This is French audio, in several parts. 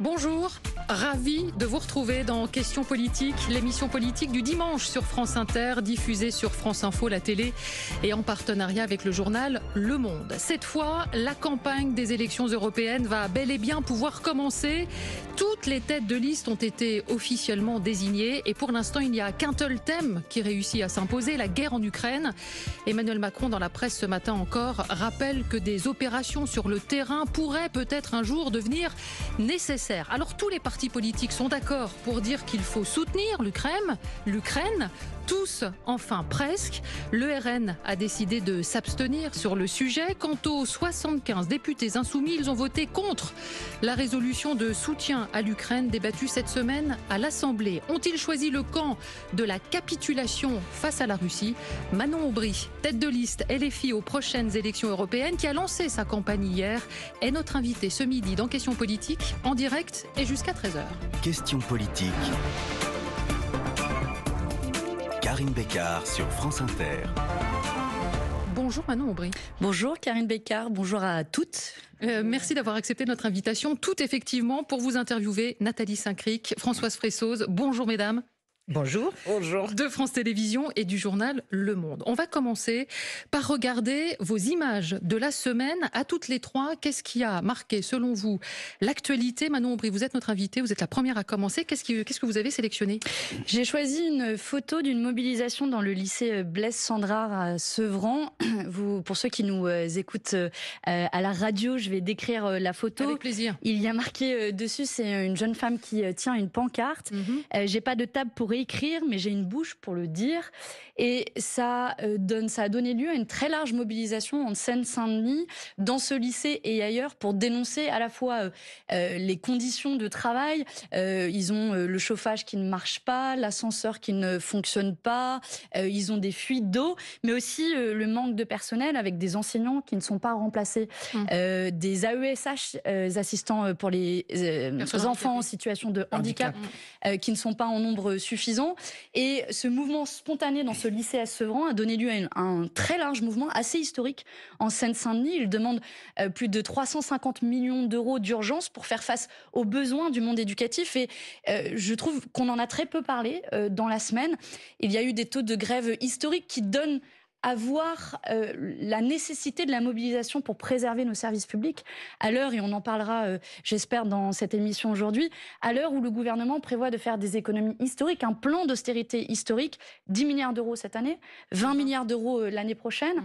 Bonjour. Ravi de vous retrouver dans Questions politiques, l'émission politique du dimanche sur France Inter, diffusée sur France Info, la télé et en partenariat avec le journal Le Monde. Cette fois, la campagne des élections européennes va bel et bien pouvoir commencer. Toutes les têtes de liste ont été officiellement désignées et pour l'instant, il n'y a qu'un seul thème qui réussit à s'imposer, la guerre en Ukraine. Emmanuel Macron, dans la presse ce matin encore, rappelle que des opérations sur le terrain pourraient peut-être un jour devenir nécessaires. Alors tous les partis politiques sont d'accord pour dire qu'il faut soutenir l'Ukraine, l'Ukraine tous, enfin presque. Le RN a décidé de s'abstenir sur le sujet. Quant aux 75 députés insoumis, ils ont voté contre la résolution de soutien à l'Ukraine débattue cette semaine à l'Assemblée. Ont-ils choisi le camp de la capitulation face à la Russie Manon Aubry, tête de liste LFI aux prochaines élections européennes, qui a lancé sa campagne hier, est notre invitée ce midi dans Questions politiques en direct et jusqu'à 13h. Questions politiques. Karine Bécard sur France Inter. Bonjour Manon Aubry. Bonjour Karine Bécard, bonjour à toutes. Euh, merci d'avoir accepté notre invitation, tout effectivement, pour vous interviewer Nathalie Saint-Cric, Françoise Fressoz. Bonjour mesdames. Bonjour. Bonjour. De France Télévisions et du journal Le Monde. On va commencer par regarder vos images de la semaine à toutes les trois. Qu'est-ce qui a marqué, selon vous, l'actualité Manon Aubry, vous êtes notre invitée, vous êtes la première à commencer. Qu'est-ce, que vous avez sélectionné J'ai choisi une photo d'une mobilisation dans le lycée Blaise Sandrard à Sevran. Vous, pour ceux qui nous euh, écoutent euh, à la radio, je vais décrire euh, la photo. Avec plaisir. Il y a marqué dessus, c'est une jeune femme qui tient une pancarte. Mhm. J'ai pas de table pour écrire, mais j'ai une bouche pour le dire. Et ça, euh, donne, ça a donné lieu à une très large mobilisation en Seine-Saint-Denis, dans ce lycée et ailleurs, pour dénoncer à la fois euh, euh, les conditions de travail. ils ont le chauffage qui ne marche pas, l'ascenseur qui ne fonctionne pas, ils ont des fuites d'eau, mais aussi le manque de personnel avec des enseignants qui ne sont pas remplacés, hum. des AESH, assistants pour les enfants en situation de handicap, qui ne sont pas en nombre suffisant et ce mouvement spontané dans ce lycée à Sevran a donné lieu à, un très large mouvement assez historique en Seine-Saint-Denis. Il demande euh, plus de 350 millions d'euros d'urgence pour faire face aux besoins du monde éducatif. Et euh, je trouve qu'on en a très peu parlé euh, dans la semaine. Il y a eu des taux de grève historiques qui donnent avoir euh, la nécessité de la mobilisation pour préserver nos services publics à l'heure, et on en parlera, euh, j'espère, dans cette émission aujourd'hui, à l'heure où le gouvernement prévoit de faire des économies historiques, un plan d'austérité historique, 10 milliards d'euros cette année, 20 mhm. milliards d'euros euh, l'année prochaine,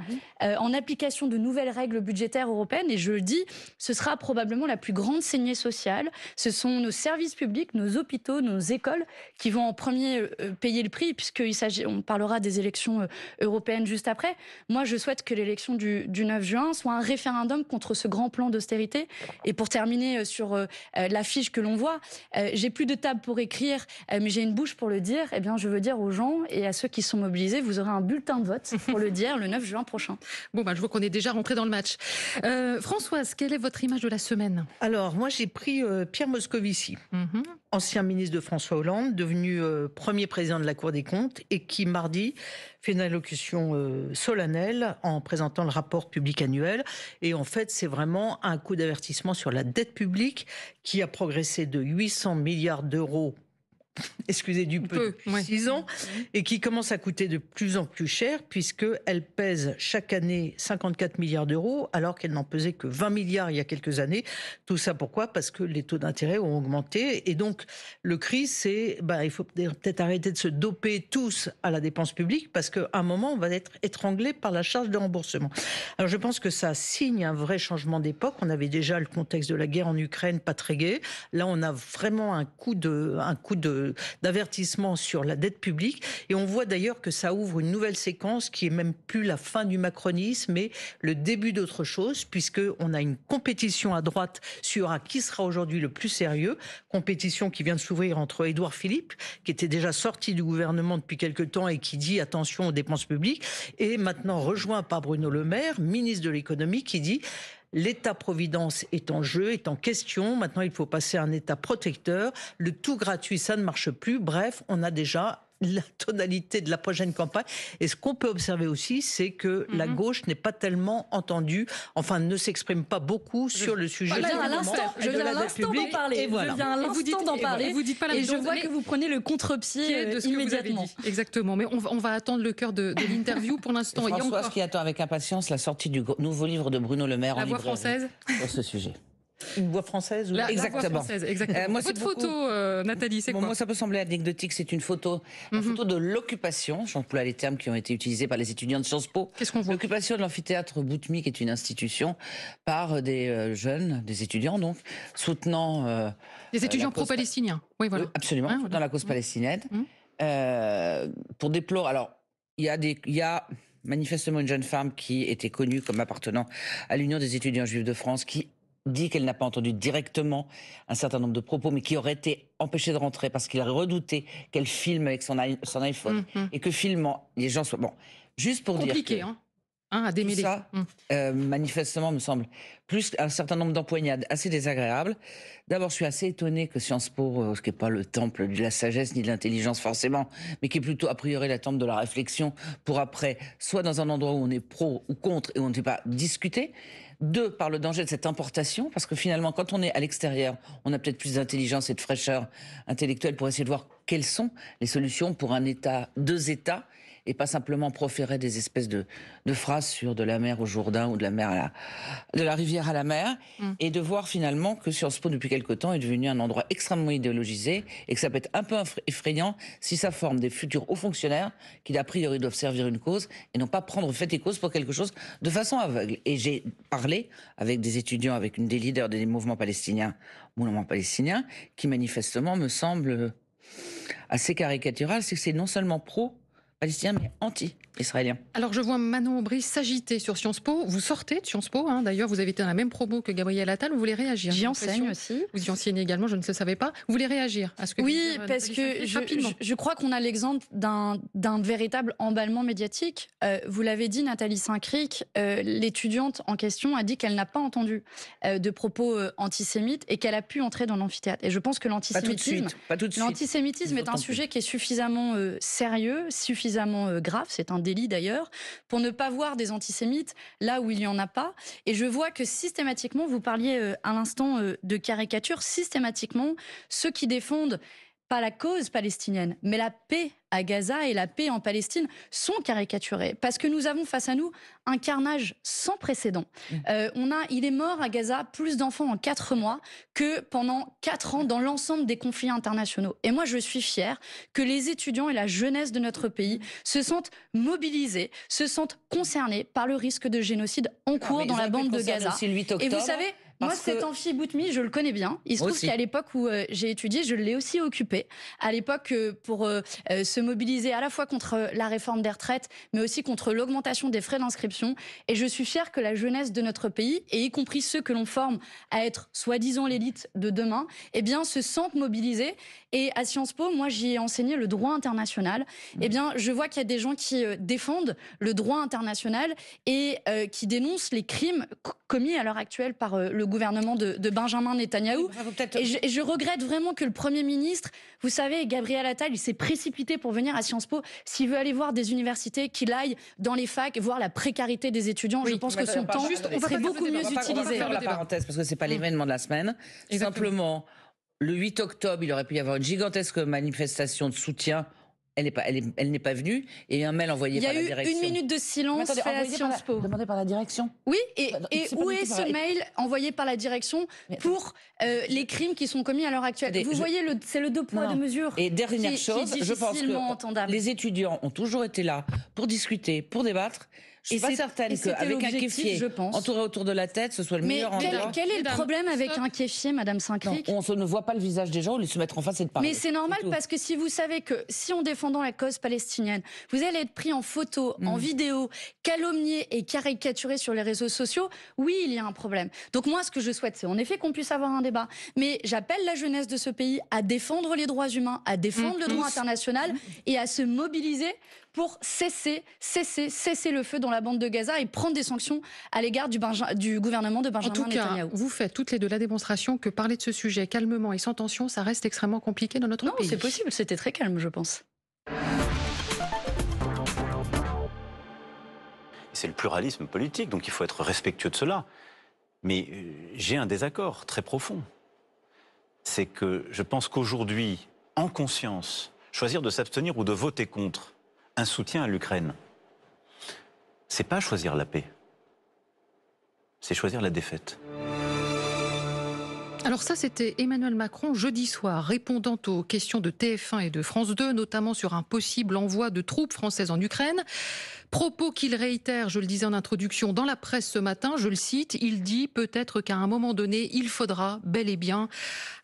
mhm. en application de nouvelles règles budgétaires européennes, et je le dis, ce sera probablement la plus grande saignée sociale. Ce sont nos services publics, nos hôpitaux, nos écoles qui vont en premier payer le prix, puisqu'il s'agit, on parlera des élections européennes après. Moi, je souhaite que l'élection du, 9 juin soit un référendum contre ce grand plan d'austérité. Et pour terminer euh, sur euh, euh, l'affiche que l'on voit, j'ai plus de table pour écrire, mais j'ai une bouche pour le dire. Eh bien, je veux dire aux gens et à ceux qui sont mobilisés, vous aurez un bulletin de vote pour le dire le 9 juin prochain. Bon, bah, je vois qu'on est déjà rentré dans le match. Françoise, quelle est votre image de la semaine Alors, moi, j'ai pris Pierre Moscovici. Mhm. ancien ministre de François Hollande, devenu premier président de la Cour des comptes, et qui mardi fait une allocution solennel en présentant le rapport public annuel. Et en fait, c'est vraiment un coup d'avertissement sur la dette publique qui a progressé de 800 milliards d'euros excusez du peu, 6 ans, et qui commence à coûter de plus en plus cher, puisqu'elle pèse chaque année 54 milliards d'euros, alors qu'elle n'en pesait que 20 milliards il y a quelques années. Tout ça pourquoi Parce que les taux d'intérêt ont augmenté. Et donc, le cri, c'est bah, il faut peut-être arrêter de se doper tous à la dépense publique, parce qu'à un moment, on va être étranglé par la charge de remboursement. Alors, je pense que ça signe un vrai changement d'époque. On avait déjà le contexte de la guerre en Ukraine, pas très gai. Là, on a vraiment un coup de, un coup de d'avertissement sur la dette publique. Et on voit d'ailleurs que ça ouvre une nouvelle séquence qui est même plus la fin du macronisme, mais le début d'autre chose, puisqu'on a une compétition à droite sur à qui sera aujourd'hui le plus sérieux. Compétition qui vient de s'ouvrir entre Édouard Philippe, qui était déjà sorti du gouvernement depuis quelque temps et qui dit attention aux dépenses publiques, et maintenant rejoint par Bruno Le Maire, ministre de l'économie, qui dit L'État-providence est en jeu, est en question. Maintenant, il faut passer à un État protecteur. Le tout gratuit, ça ne marche plus. Bref, on a déjà la tonalité de la prochaine campagne. Et ce qu'on peut observer aussi, c'est que mhm. la gauche n'est pas tellement entendue, enfin ne s'exprime pas beaucoup sur le sujet. je viens à l'instant d'en parler. Et voilà. Je d'en parler. vous dites pas la je vois que vous prenez le contre-pied immédiatement. dit. Exactement. Mais on va, attendre le cœur de, l'interview pour l'instant. Françoise qui attend avec impatience la sortie du nouveau livre de Bruno Le Maire la en voix française. sur ce sujet. Une voix française la, Exactement. française, exactement. Euh, Votre photo, euh, Nathalie, c'est bon, quoi Moi, ça peut sembler anecdotique. C'est une photo, de l'occupation, une mhm. photo de l'occupation. J'emploie les termes qui ont été utilisés par les étudiants de Sciences Po. Qu'est-ce qu'on voit L'occupation de l'amphithéâtre Boutmi qui est une institution, par des euh, jeunes, des étudiants, donc, soutenant. des étudiants pro-palestiniens. Oui, voilà. absolument, dans la cause mm. palestinienne. Mm. pour déplorer. Alors, il y a des. Y a manifestement une jeune femme qui était connue comme appartenant à l'Union des étudiants juifs de France, qui dit qu'elle n'a pas entendu directement un certain nombre de propos, mais qui aurait été empêché de rentrer parce qu'il aurait redouté qu'elle filme avec son, iPhone mm, mm. et que filmant, les gens soient... Bon, juste pour Compliqué, dire... Compliqué, hein, hein, à démêler. ça, mm. euh, manifestement, me semble, plus un certain nombre d'empoignades assez désagréables. D'abord, je suis assez étonné que Sciences Po, euh, ce qui n'est pas le temple de la sagesse ni de l'intelligence forcément, mais qui est plutôt a priori la temple de la réflexion, pour après, soit dans un endroit où on est pro ou contre et où on ne peut pas discuter, deux, par le danger de cette importation, parce que finalement, quand on est à l'extérieur, on a peut-être plus d'intelligence et de fraîcheur intellectuelle pour essayer de voir quelles sont les solutions pour un État, deux États et pas simplement proférer des espèces de, phrases sur de la mer au Jourdain ou de la mer de la rivière à la mer, mm. et de voir finalement que Sciences Po depuis quelque temps est devenu un endroit extrêmement idéologisé et que ça peut être un peu effrayant si ça forme des futurs hauts fonctionnaires qui d'a priori doivent servir une cause et non pas prendre fait et cause pour quelque chose de façon aveugle. Et j'ai parlé avec des étudiants, avec une des leaders des mouvements palestiniens, mouvement palestinien, qui manifestement me semble assez caricatural, c'est que c'est non seulement pro anti-israélien. Alors je vois Manon Aubry s'agiter sur Sciences Po. Vous sortez de Sciences Po, hein, d'ailleurs vous avez été dans la même promo que Gabriel Attal, vous voulez réagir J'y enseigne aussi. Vous y enseignez également, je ne le savais pas. Vous voulez réagir à ce que Oui, euh, parce que je, crois qu'on a l'exemple d'un véritable emballement médiatique. Euh, vous l'avez dit, Nathalie Saint-Cric, euh, l'étudiante en question a dit qu'elle n'a pas entendu de propos antisémites et qu'elle a pu entrer dans l'amphithéâtre. Et je pense que l'antisémitisme est un sujet qui est suffisamment sérieux, suffisamment euh, grave, c'est un délit d'ailleurs, pour ne pas voir des antisémites là où il n'y en a pas. Et je vois que systématiquement, vous parliez euh, à l'instant euh, de caricature, systématiquement, ceux qui défendent pas la cause palestinienne, mais la paix à Gaza et la paix en Palestine sont caricaturées parce que nous avons face à nous un carnage sans précédent. Mmh. Euh, on a, il est mort à Gaza plus d'enfants en quatre mois que pendant quatre ans dans l'ensemble des conflits internationaux. Et moi, je suis fière que les étudiants et la jeunesse de notre pays se sentent mobilisés, se sentent concernés par le risque de génocide en ah, cours dans la bande de Gaza. Et vous savez, moi, cet que... amphi je le connais bien. Il se trouve qu'à l'époque où euh, j'ai étudié, je l'ai aussi occupé. À l'époque, euh, pour euh, se mobiliser à la fois contre la réforme des retraites, mais aussi contre l'augmentation des frais d'inscription. Et je suis fière que la jeunesse de notre pays, et y compris ceux que l'on forme à être soi-disant l'élite de demain, eh bien, se sentent mobilisés. Et à Sciences Po, moi, j'y ai enseigné le droit international. Eh bien, je vois qu'il y a des gens qui défendent le droit international et qui dénoncent les crimes commis à l'heure actuelle par le gouvernement gouvernement de, Benjamin Netanyahou. et, je, regrette vraiment que le Premier ministre, vous savez, Gabriel Attal, il s'est précipité pour venir à Sciences Po. S'il veut aller voir des universités, qu'il aille dans les facs, voir la précarité des étudiants. je pense que son temps serait beaucoup mieux utilisé. On va faire la parenthèse parce que c'est pas l'événement de la semaine. Simplement, le 8 octobre, il aurait pu y avoir une gigantesque manifestation de soutien elle n'est pas, elle, pas venue. Et un mail envoyé par la direction. Il y a eu une minute de silence fait Sciences Po. Demandé par la direction. Oui. Et, où est ce mail envoyé par la direction pour euh, les crimes qui sont commis à l'heure actuelle Vous voyez, c'est le deux poids deux mesures. Et dernière chose, je pense que les étudiants ont toujours été là pour discuter, pour débattre et pas certaine qu'avec un kéfier je pense. entouré autour de la tête, ce soit le meilleur quel, Mais Quel est le problème avec un kéfier, Madame Saint-Cric On ne voit pas le visage des gens, on les se mettre en face et de parler. Mais c'est normal parce que si vous savez que si en défendant la cause palestinienne, vous allez être pris en photo, hmm. en vidéo, calomnié et caricaturé sur les réseaux sociaux, oui, il y a un problème. Donc moi, ce que je souhaite, c'est en effet qu'on puisse avoir un débat. Mais j'appelle la jeunesse de ce pays à défendre les droits humains, à défendre hmm. le droit hmm. international et à se mobiliser pour cesser, cesser, cesser le feu dans la bande de Gaza et prendre des sanctions à l'égard du, gouvernement de Benjamin Netanyahu. En tout cas, vous faites toutes les deux la démonstration que parler de ce sujet calmement et sans tension, ça reste extrêmement compliqué dans notre pays. Non, c'est possible. C'était très calme, je pense. C'est le pluralisme politique, donc il faut être respectueux de cela. Mais euh, j'ai un désaccord très profond. C'est que je pense qu'aujourd'hui, en conscience, choisir de s'abstenir ou de voter contre, un soutien à l'Ukraine, c'est pas choisir la paix, c'est choisir la défaite. Alors ça, c'était Emmanuel Macron jeudi soir, répondant aux questions de TF1 et de France 2, notamment sur un possible envoi de troupes françaises en Ukraine. Propos qu'il réitère, je le disais en introduction, dans la presse ce matin, je le cite, il dit peut-être qu'à un moment donné, il faudra bel et bien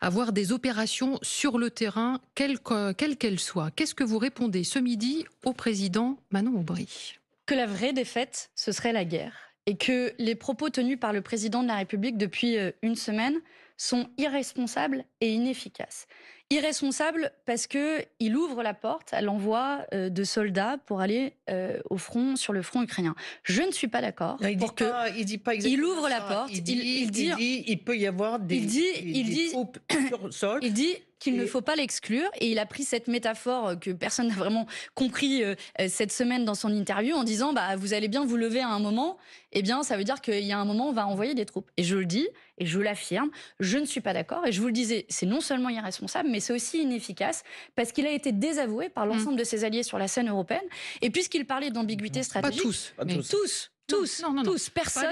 avoir des opérations sur le terrain, quelles qu'elles soient. Qu'est-ce que vous répondez ce midi au président Manon Aubry Que la vraie défaite, ce serait la guerre. Et que les propos tenus par le président de la République depuis euh, une semaine sont irresponsables et inefficaces. Irresponsables parce que ouvre la porte à l'envoi euh, de soldats pour aller euh, au front sur le front ukrainien. Je ne suis pas d'accord. Il que il Il ouvre la porte. Il dit il, dit il, peut y avoir des, dit, troupes sur sol. Il dit qu'il ne faut pas l'exclure. Et il a pris cette métaphore euh, que personne n'a vraiment compris euh, euh, cette semaine dans son interview en disant bah, Vous allez bien vous lever à un moment, eh bien, ça veut dire qu'il y a un moment, on va envoyer des troupes. Et je le dis, et je l'affirme, je ne suis pas d'accord. Et je vous le disais, c'est non seulement irresponsable, mais c'est aussi inefficace parce qu'il a été désavoué par mm. l'ensemble de ses alliés sur la scène européenne. Et puisqu'il parlait d'ambiguïté stratégique. Pas tous, tous. tous. Tous, personne.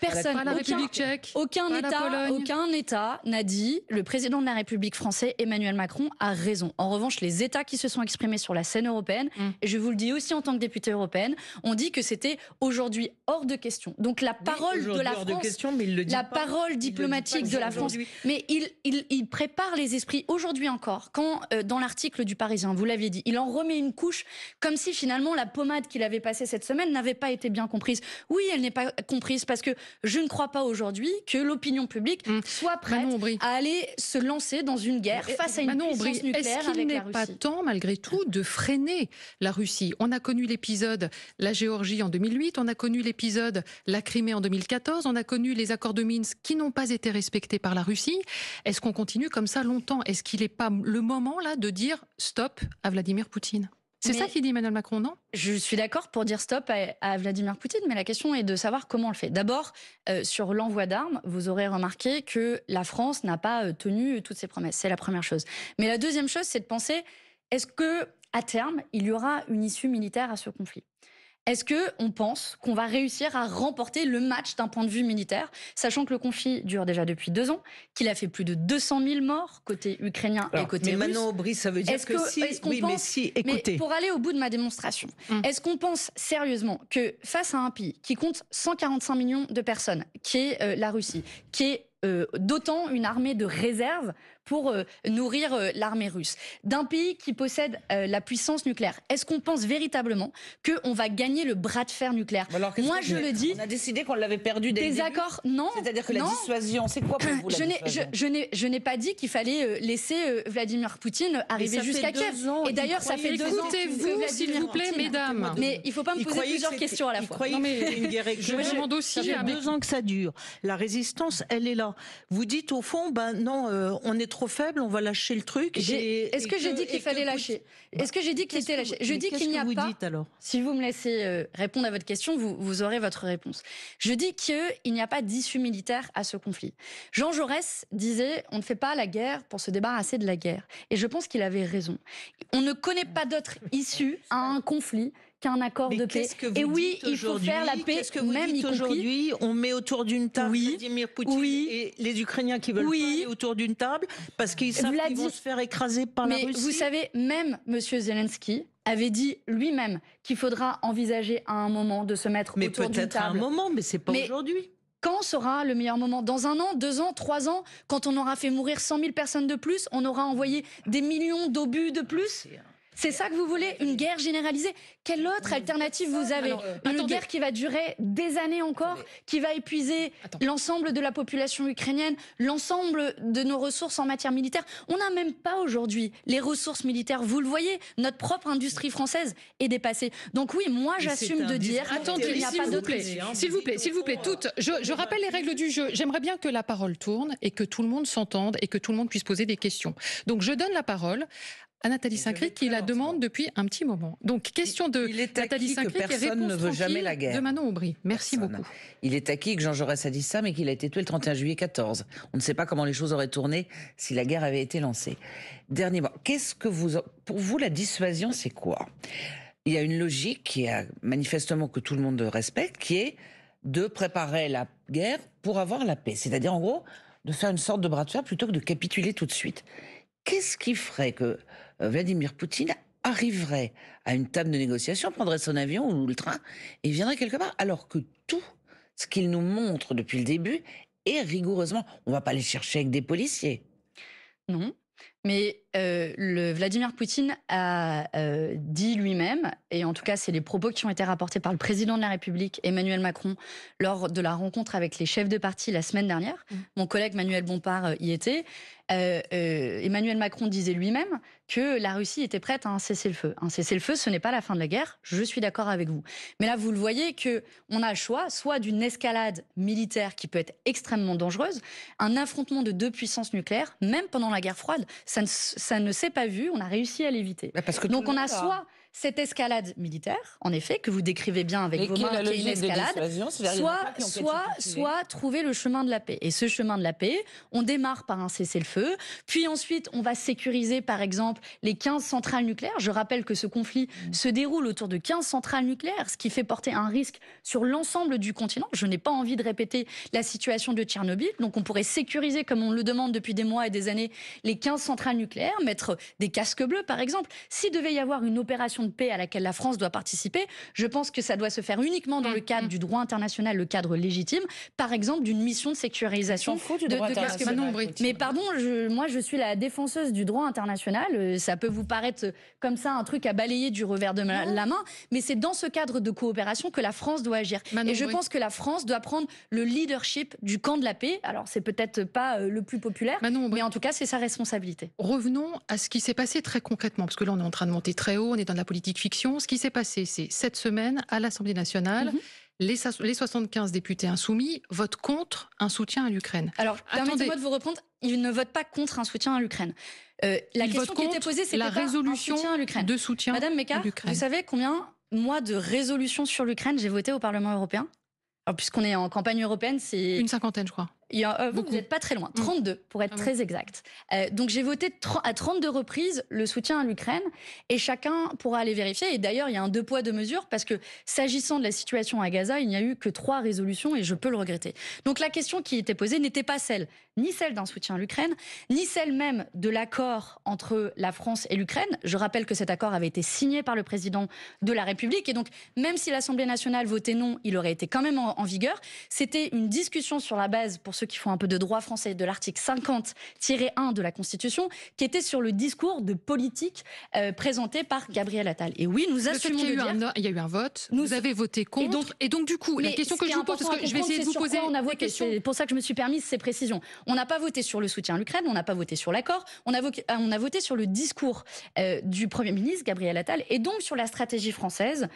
Personne. Pas la République tchèque. Aucun État, aucun État n'a dit le président de la République française Emmanuel Macron a raison. En revanche, les États qui se sont exprimés sur la scène européenne, mm. et je vous le dis aussi en tant que députée européenne, ont dit que c'était aujourd'hui hors de question. Donc la parole de la France, de question, mais la parole diplomatique de la France, mais il, il, prépare les esprits aujourd'hui encore. Quand euh, dans l'article du Parisien, vous l'aviez dit, il en remet une couche, comme si finalement la pommade qu'il avait passée cette semaine n'avait pas été bien comprise. Oui, elle n'est pas comprise parce que je ne crois pas aujourd'hui que l'opinion publique mmh. soit prête à aller se lancer dans une guerre eh, face à une Manon puissance nucléaire est-ce qu'il n'est pas temps, malgré tout, de freiner la Russie On a connu l'épisode la Géorgie en 2008, on a connu l'épisode la Crimée en 2014, on a connu les accords de Minsk qui n'ont pas été respectés par la Russie. Est-ce qu'on continue comme ça longtemps Est-ce qu'il n'est pas le moment là de dire stop à Vladimir Poutine c'est ça qu'il dit Emmanuel Macron, non Je suis d'accord pour dire stop à, Vladimir Poutine, mais la question est de savoir comment on le fait. D'abord, euh, sur l'envoi d'armes, vous aurez remarqué que la France n'a pas euh, tenu euh, toutes ses promesses. C'est la première chose. Mais la deuxième chose, c'est de penser est-ce que à terme, il y aura une issue militaire à ce conflit est-ce que on pense qu'on va réussir à remporter le match d'un point de vue militaire, sachant que le conflit dure déjà depuis deux ans, qu'il a fait plus de 200 000 morts côté ukrainien et côté mais russe Maintenant, ça veut dire que, si, oui, mais si, écoutez. Mais pour aller au bout de ma démonstration, hum. est-ce qu'on pense sérieusement que face à un pays qui compte 145 millions de personnes, qui est euh, la Russie, qui est euh, d'autant une armée de réserve pour euh, nourrir euh, l'armée russe. D'un pays qui possède euh, la puissance nucléaire, est-ce qu'on pense véritablement qu'on va gagner le bras de fer nucléaire Alors, Moi, je le dis. On a décidé qu'on l'avait perdu dès Des accords, non. C'est-à-dire que la dissuasion, c'est quoi pour vous Je n'ai pas dit qu'il fallait laisser Vladimir Poutine arriver jusqu'à Kiev. Ans, et d'ailleurs, ça fait deux ans. Écoutez-vous, s'il vous plaît, mesdames. Mais il ne faut pas me poser plusieurs questions à la fois. Non, mais je vais aussi. Ça fait deux ans que ça dure. La résistance, elle est là. Vous dites au fond, ben non, on est trop trop faible, on va lâcher le truc. Est-ce que, j'ai dit qu'il fallait bah, lâcher Est-ce que j'ai dit qu'il était lâché Je dis qu'il n'y a pas. alors si vous me laissez euh, répondre à votre question, vous, vous aurez votre réponse. Je dis qu'il n'y a pas d'issue militaire à ce conflit. Jean Jaurès disait on ne fait pas la guerre pour se débarrasser de la guerre. Et je pense qu'il avait raison. On ne connaît pas d'autre issue à un conflit qu'un accord de paix. et oui, il faut faire la paix, que vous même aujourd'hui. On met autour d'une table oui, Vladimir Poutine et les Ukrainiens qui veulent oui, autour d'une table parce qu'ils savent qu'ils vont se faire écraser par la Russie. Vous savez, même M. Zelensky avait dit lui-même qu'il faudra envisager à un moment de se mettre autour d'une table. Mais peut-être à un moment, mais c'est pas aujourd'hui quand sera le meilleur moment Dans un an, deux ans, trois ans Quand on aura fait mourir 100 000 personnes de plus On aura envoyé des millions d'obus de plus c'est ça que vous voulez Une guerre généralisée Quelle autre alternative vous avez euh, Une guerre qui va durer des années encore, qui va épuiser l'ensemble de la population ukrainienne, l'ensemble de nos ressources en matière militaire. On n'a même pas aujourd'hui les ressources militaires. Vous le voyez, notre propre industrie française est dépassée. Donc oui, moi j'assume de dire qu'il n'y a pas d'autre S'il vous plaît, s'il vous plaît, toutes. Je, je rappelle les règles du jeu. J'aimerais bien que la parole tourne et que tout le monde s'entende et que tout le monde puisse poser des questions. Donc je donne la parole à Nathalie Saint-Cricq, qui la demande depuis un petit moment. Donc, question de il Nathalie personne ne veut jamais la guerre. de Manon Aubry. Merci beaucoup. Il est acquis que Jean Jaurès a dit ça, mais qu'il a été tué le 31 juillet 14. On ne sait pas comment les choses auraient tourné si la guerre avait été lancée. Dernier mot. Qu'est-ce que vous, pour vous, la dissuasion, c'est quoi Il y a une logique qui est manifestement que tout le monde respecte, qui est de préparer la guerre pour avoir la paix. C'est-à-dire, en gros, de faire une sorte de bras de fer plutôt que de capituler tout de suite. Qu'est-ce qui ferait que euh, Vladimir Poutine arriverait à une table de négociation, prendrait son avion ou le train et viendrait quelque part, alors que tout ce qu'il nous montre depuis le début est rigoureusement, on ne va pas les chercher avec des policiers. Non, mais euh, le Vladimir Poutine a euh, dit lui-même, et en tout cas c'est les propos qui ont été rapportés par le président de la République, Emmanuel Macron, lors de la rencontre avec les chefs de parti la semaine dernière. Mmh. Mon collègue Manuel Bompard euh, y était. Emmanuel Macron disait lui-même que la Russie était prête à un cessez-le-feu. Un cessez-le-feu, ce n'est pas la fin de la guerre. Je suis d'accord avec vous. Mais là, vous le voyez que on a le choix, soit d'une escalade militaire qui peut être extrêmement dangereuse, un affrontement de deux puissances nucléaires, même pendant la guerre froide ça ne, s'est pas vu, on a réussi à l'éviter. Bah, Donc on a soit cette escalade militaire, en effet, que vous décrivez bien avec vos mains, qui une escalade, soit, soit, soit trouver le chemin de la paix. Et ce chemin de la paix, on démarre par un cessez-le-feu, puis ensuite on va sécuriser par exemple les 15 centrales nucléaires. Je rappelle que ce conflit mmh. se déroule autour de 15 centrales nucléaires, ce qui fait porter un risque sur l'ensemble du continent. Je n'ai pas envie de répéter la situation de Tchernobyl, donc on pourrait sécuriser, comme on le demande depuis des mois et des années, les 15 centrales nucléaires, mettre des casques bleus par exemple. S'il devait y avoir une opération de paix à laquelle la France doit participer, je pense que ça doit se faire uniquement dans le mm-hmm. cadre du droit international, le cadre légitime, par exemple d'une mission de sécurisation. mais pardon, je, moi je suis la défenseuse du droit international. Ça peut vous paraître comme ça un truc à balayer du revers de la mm-hmm. main, mais c'est dans ce cadre de coopération que la France doit agir. et je pense que la France doit prendre le leadership du camp de la paix. Alors c'est peut-être pas euh, le plus populaire, mais en tout cas c'est sa responsabilité. Revenons à ce qui s'est passé très concrètement, parce que là on est en train de monter très haut, on est dans la politique fiction. Ce qui s'est passé, c'est cette semaine, à l'Assemblée nationale, mhm. les, 75 députés insoumis votent contre un soutien à l'Ukraine. Alors, permettez-moi de vous reprendre, ils ne votent pas contre un soutien à l'Ukraine. Euh, la question qui était posée, c'est la résolution de soutien à l'Ukraine. de soutien Madame vous savez combien, mois de résolution sur l'Ukraine j'ai voté au Parlement européen puisqu'on est en campagne européenne, c'est... Une cinquantaine, je crois vous, n'êtes pas très loin, 32 mm. pour être ah très exact. Euh, donc j'ai voté à 32 reprises le soutien à l'Ukraine et chacun pourra aller vérifier. Et d'ailleurs, il y a un deux poids, deux mesures parce que s'agissant de la situation à Gaza, il n'y a eu que trois résolutions et je peux le regretter. Donc la question qui était posée n'était pas celle, ni celle d'un soutien à l'Ukraine, ni celle même de l'accord entre la France et l'Ukraine. Je rappelle que cet accord avait été signé par le président de la République et donc même si l'Assemblée nationale votait non, il aurait été quand même en, en vigueur. C'était une discussion sur la base pour ceux qui font un peu de droit français, de l'article 50-1 de la Constitution, qui était sur le discours de politique euh, présenté par Gabriel Attal. Et oui, nous assumons il il y a eu un vote, nous, vous avez voté contre, et donc, du coup, la question que je vous pose, parce que je vais essayer de vous poser on a c'est pour ça que je me suis permise ces précisions. On n'a pas voté sur le soutien à l'Ukraine, on n'a pas voté sur l'accord, on, euh, on, a voté sur le discours euh, du Premier ministre Gabriel Attal, et donc sur la stratégie française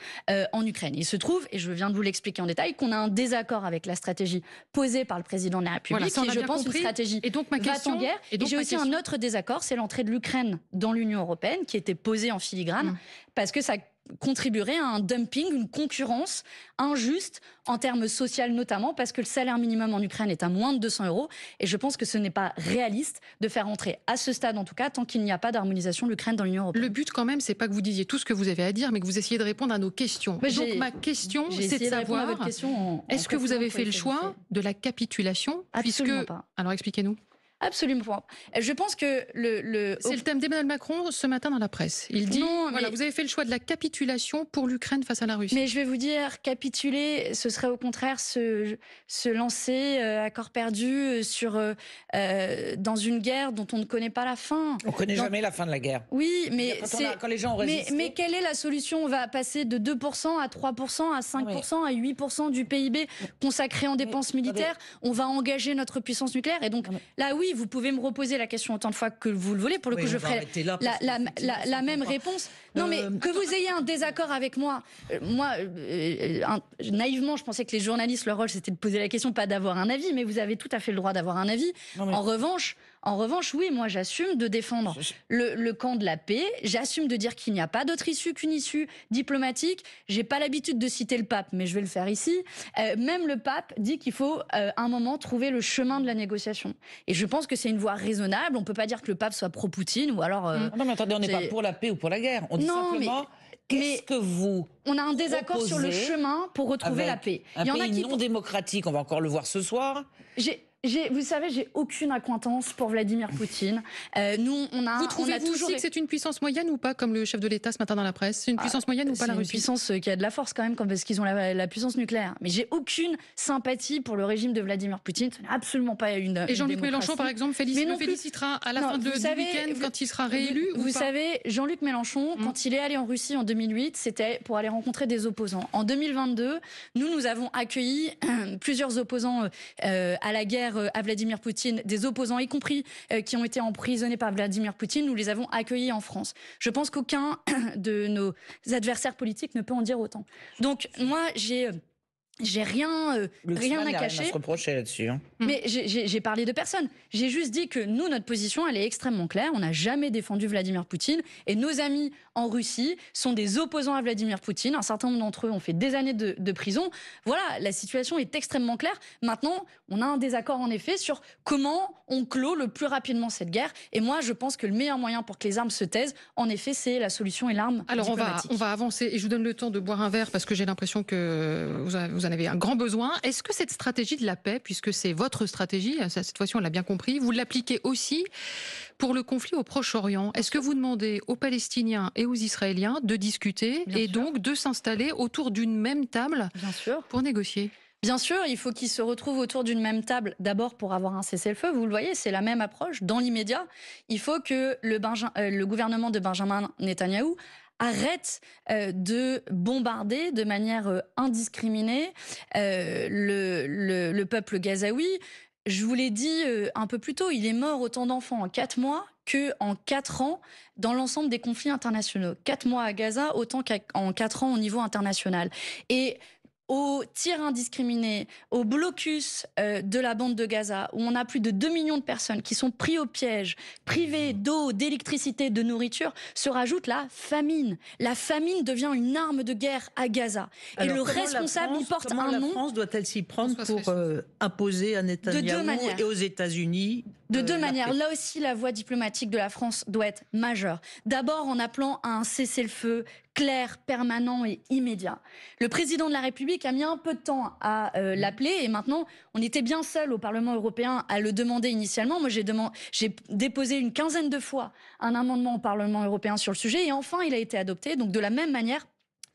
en Ukraine. Il se trouve, et je viens de vous l'expliquer en détail, qu'on a un désaccord avec la stratégie posée par le président de la public je pense compris. une stratégie. Et donc ma question. Guerre. Et, j'ai aussi un autre désaccord, c'est l'entrée de l'Ukraine dans l'Union européenne qui était posée en filigrane mm. parce que ça contribuerait à un dumping, une concurrence injuste en termes sociaux notamment, parce que le salaire minimum en Ukraine est à moins de 200 euros. Et je pense que ce n'est pas réaliste de faire entrer, à ce stade en tout cas, tant qu'il n'y a pas d'harmonisation l'Ukraine dans l'Union européenne. Le but quand même, c'est pas que vous disiez tout ce que vous avez à dire, mais que vous essayiez de répondre à nos questions. Mais Donc ma question, c'est de savoir, est-ce que vous avez fait le choix de la capitulation puisque... Alors expliquez-nous. Absolument. Je pense que le. C'est le thème d'Emmanuel Macron ce matin dans la presse. Il dit non, voilà, vous avez fait le choix de la capitulation pour l'Ukraine face à la Russie. Mais je vais vous dire, capituler, ce serait au contraire se, se lancer euh, à corps perdu euh, sur, euh, dans une guerre dont on ne connaît pas la fin. On ne connaît jamais la fin de la guerre. Oui, mais. Quand, quand les gens ont mais, quelle est la solution On va passer de 2% à 3%, à 5%, à 8% du PIB consacré en dépenses militaires. On va engager notre puissance nucléaire. Et donc, là, oui, vous pouvez me reposer la question autant de fois que vous le voulez. Pour le coup, je ferai la, même réponse. Euh, non, mais que vous ayez un désaccord avec moi, euh, moi, euh, naïvement, je pensais que les journalistes, leur rôle, c'était de poser la question, pas d'avoir un avis, mais vous avez tout à fait le droit d'avoir un avis. En revanche, en revanche, oui, moi j'assume de défendre le, camp de la paix, j'assume de dire qu'il n'y a pas d'autre issue qu'une issue diplomatique. J'ai pas l'habitude de citer le pape, mais je vais le faire ici. Euh, même le pape dit qu'il faut euh, un moment trouver le chemin de la négociation. Et je pense que c'est une voie raisonnable. On peut pas dire que le pape soit pro-Poutine ou alors. Euh, non, mais attendez, on n'est pas pour la paix ou pour la guerre. On dit simplement. Qu'est-ce que vous On a un désaccord sur le chemin pour retrouver la paix. Il y en pays a qui non démocratique, on va encore le voir ce soir. Vous savez, j'ai aucune acquaintance pour Vladimir Poutine. Euh, nous, on a. Vous trouvez toujours... que c'est une puissance moyenne ou pas, comme le chef de l'État ce matin dans la presse C'est une ah, puissance moyenne ou pas la Russie C'est une puissance euh, qui a de la force quand même, parce qu'ils ont la, puissance nucléaire. Mais j'ai aucune sympathie pour le régime de Vladimir Poutine. absolument pas une. Et Jean-Luc Mélenchon, par exemple, félicitera à la fin de, savez, week-end quand il sera réélu. Vous, savez, Jean-Luc Mélenchon, hum. quand il est allé en Russie en 2008, c'était pour aller rencontrer des opposants. En 2022, nous, nous avons accueilli plusieurs opposants euh, à la guerre euh, à Vladimir Poutine, des opposants y compris euh, qui ont été emprisonnés par Vladimir Poutine, nous les avons accueillis en France. Je pense qu'aucun de nos adversaires politiques ne peut en dire autant. Donc moi, j'ai euh, j'ai rien, euh, rien à cacher. se reprocher là-dessus. Hein. Mmh. Mais j'ai parlé de personne. J'ai juste dit que nous, notre position, elle est extrêmement claire. On n'a jamais défendu Vladimir Poutine. Et nos amis en Russie sont des opposants à Vladimir Poutine. Un certain nombre d'entre eux ont fait des années de, prison. Voilà, la situation est extrêmement claire. Maintenant, on a un désaccord en effet sur comment on clôt le plus rapidement cette guerre. Et moi, je pense que le meilleur moyen pour que les armes se taisent, en effet, c'est la solution et l'arme. Alors on va, on va avancer. Et je vous donne le temps de boire un verre parce que j'ai l'impression que vous avez en avez un grand besoin. Est-ce que cette stratégie de la paix, puisque c'est votre stratégie, euh, cette fois-ci on l'a bien compris, vous l'appliquez aussi pour le conflit au Proche-Orient Est-ce que vous demandez aux Palestiniens et aux Israéliens de discuter et donc de s'installer autour d'une même table pour négocier Bien sûr, il faut qu'ils se retrouvent autour d'une même table. D'abord pour avoir un cessez-le-feu, vous le voyez, c'est la même approche. Dans l'immédiat, il faut que le, euh, le, gouvernement de Benjamin Netanyahou arrête euh, de bombarder de manière euh, indiscriminée euh, le, peuple gazaoui. Je vous l'ai dit un peu plus tôt, il est mort autant d'enfants en quatre mois que en quatre ans dans l'ensemble des conflits internationaux. Quatre mois à Gaza, autant qu'en quatre ans au niveau international. Et au tir indiscriminés, au blocus euh, de la bande de Gaza, où on a plus de 2 millions de personnes qui sont pris au piège, privées mmh. d'eau, d'électricité, de nourriture, se rajoute la famine. La famine devient une arme de guerre à Gaza. et le responsable porte un nom. France doit-elle s'y prendre pour euh, imposer un état de et aux États-Unis de euh, deux manières. Là aussi, la voie diplomatique de la France doit être majeure. D'abord, en appelant à un cessez-le-feu clair, permanent et immédiat. Le président de la République a mis un peu de temps à euh, mm. l'appeler et maintenant, on était bien seul au Parlement européen à le demander initialement. Moi, j'ai, déposé une quinzaine de fois un amendement au Parlement européen sur le sujet et enfin, il a été adopté. Donc, de la même manière,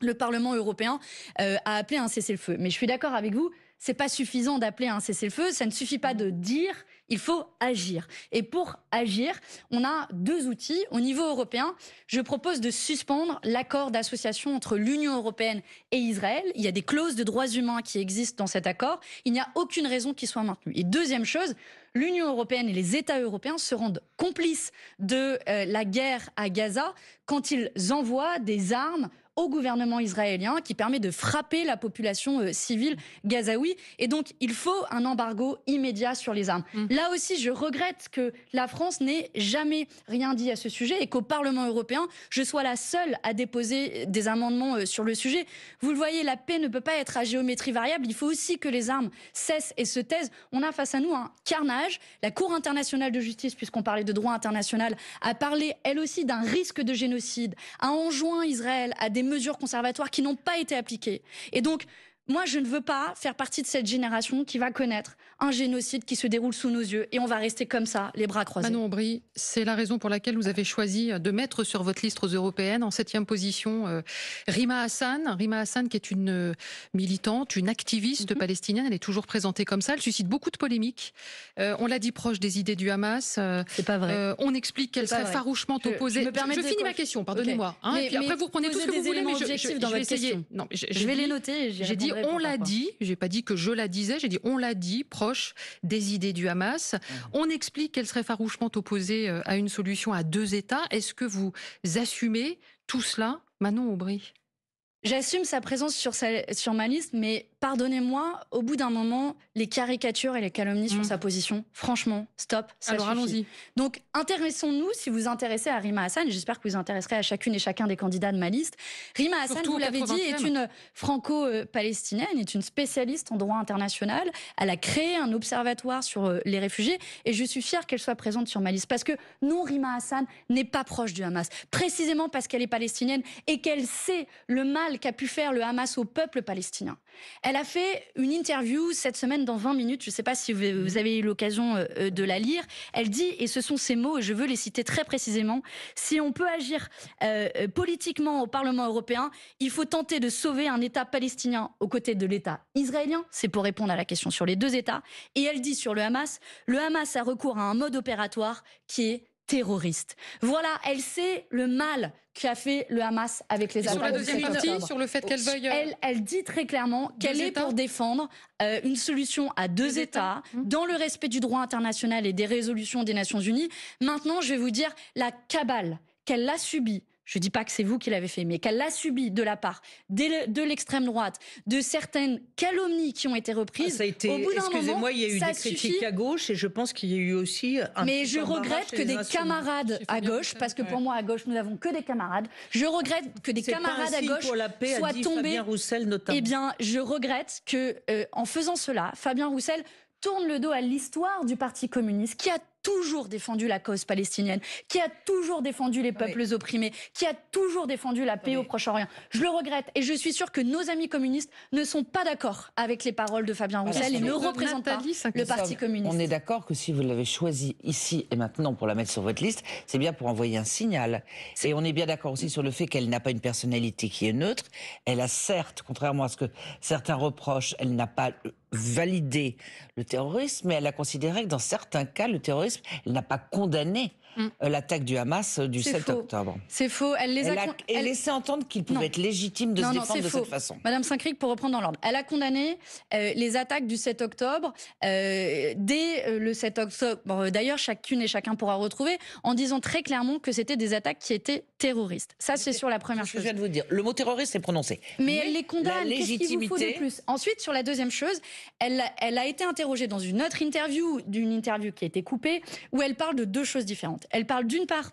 le Parlement européen euh, a appelé à un cessez-le-feu. Mais je suis d'accord avec vous, c'est pas suffisant d'appeler à un cessez-le-feu, ça ne suffit pas mm. de dire il faut agir. Et pour agir, on a deux outils. Au niveau européen, je propose de suspendre l'accord d'association entre l'Union européenne et Israël. Il y a des clauses de droits humains qui existent dans cet accord. Il n'y a aucune raison qu'il soit maintenu. Et deuxième chose, l'Union européenne et les États européens se rendent complices de euh, la guerre à Gaza quand ils envoient des armes au gouvernement israélien qui permet de frapper la population euh, civile gazaoui. Et donc, il faut un embargo immédiat sur les armes. Mm. Là aussi, je regrette que la France n'ait jamais rien dit à ce sujet et qu'au Parlement européen, je sois la seule à déposer euh, des amendements euh, sur le sujet. Vous le voyez, la paix ne peut pas être à géométrie variable. Il faut aussi que les armes cessent et se taisent. On a face à nous un carnage. La Cour internationale de justice, puisqu'on parlait de droit international, a parlé elle aussi d'un risque de génocide, a enjoint Israël à des mesures conservatoires qui n'ont pas été appliquées. Et donc, moi, je ne veux pas faire partie de cette génération qui va connaître un génocide qui se déroule sous nos yeux et on va rester comme ça, les bras croisés. Manon Aubry, c'est la raison pour laquelle vous avez choisi de mettre sur votre liste aux européennes en septième position euh, Rima Hassan. Rima Hassan qui est une euh, militante, une activiste mhm. palestinienne, elle est toujours présentée comme ça, elle suscite beaucoup de polémiques. Euh, on l'a dit proche des idées du Hamas. c'est pas vrai. on explique qu'elle serait farouchement opposée. Je, finis ma question, pardonnez-moi. Hein, et après vous reprenez tout ce que vous voulez, mais je, vais essayer. je, vais les noter. J'ai dit on l'a dit, j'ai pas dit que je la disais, j'ai dit on l'a dit, proche des idées du Hamas. Mmh. On explique qu'elle serait farouchement opposée euh, à une solution à deux États. Est-ce que vous assumez tout cela, Manon Aubry J'assume sa présence sur, sur ma liste, mais pardonnez-moi, au bout d'un moment, les caricatures et les calomnies sur mm. sa position, franchement, stop, ça Alors allons-y. Donc intéressons-nous, si vous intéressez à Rima Hassan, j'espère que vous vous intéresserez à chacune et chacun des candidats de ma liste. Rima Hassan, vous l'avez dit, est une franco-palestinienne, est une spécialiste en droit international. Elle a créé un observatoire sur euh, les réfugiés et je suis fière qu'elle soit présente sur ma liste parce que non, Rima Hassan n'est pas proche du Hamas, précisément parce qu'elle est palestinienne et qu'elle sait le mal qu'a pu faire le Hamas au peuple palestinien. Elle a fait une interview cette semaine dans 20 minutes. Je ne sais pas si vous avez eu l'occasion euh, euh, de la lire. Elle dit, et ce sont ces mots, et je veux les citer très précisément, si on peut agir euh, politiquement au Parlement européen, il faut tenter de sauver un État palestinien aux côtés de l'État israélien. C'est pour répondre à la question sur les deux États. Et elle dit sur le Hamas, le Hamas a recours à un mode opératoire qui est terroriste. Voilà, elle sait le mal qu'a fait le Hamas avec les attaques Sur la deuxième partie, sur le fait qu'elle veuille... Euh, elle, elle, dit très clairement qu'elle est pour défendre euh, une solution à deux, États, États, hum. dans le respect du droit international et des résolutions des Nations Unies. Maintenant, je vais vous dire la cabale qu'elle a subie je ne dis pas que c'est vous qui l'avez fait, mais qu'elle l'a subi de la part de l'extrême droite, de certaines calomnies qui ont été reprises. Ah, ça a été, excusez-moi, il y a eu des critiques à gauche et je pense qu'il y a eu aussi un Mais je regrette que des camarades à gauche, parce que pour moi, à gauche, nous n'avons que des camarades, je regrette que des camarades à gauche pour la paix, soient tombés. Roussel Eh bien, je regrette que, euh, en faisant cela, Fabien Roussel tourne le dos à l'histoire du Parti communiste qui a toujours défendu la cause palestinienne, qui a toujours défendu les peuples opprimés, qui a toujours défendu la paix au Proche-Orient. Je le regrette et je suis sûr que nos amis communistes ne sont pas d'accord avec les paroles de Fabien Roussel et ne euh, représentent pas le Parti communiste. On est d'accord que si vous l'avez choisi ici et maintenant pour la mettre sur votre liste, c'est bien pour envoyer un signal. Et on est bien d'accord aussi sur le fait qu'elle n'a pas une personnalité qui est neutre. Elle a certes, contrairement à ce que certains reprochent, elle n'a pas validé le terrorisme, mais elle a considéré que dans certains cas, le terrorisme, elle n'a pas condamné Mm. Euh, l'attaque du Hamas euh, du 7 octobre. C'est faux. Elle les a, elle a, laissé entendre qu'il pouvait être légitime de se défendre de cette façon. Madame Saint-Cric, pour reprendre dans l'ordre, elle a condamné euh, les attaques du 7 octobre dès le 7 octobre. D'ailleurs, chacune et chacun pourra retrouver en disant très clairement que c'était des attaques qui étaient terroristes. Ça, c'est sur la première chose. Je viens de vous dire, le mot terroriste est prononcé. Mais, elle les condamne. Légitimité. Vous faut de plus Ensuite, sur la deuxième chose, elle, elle a été interrogée dans une autre interview, d'une interview qui a été coupée, où elle parle de deux choses différentes. Elle parle d'une part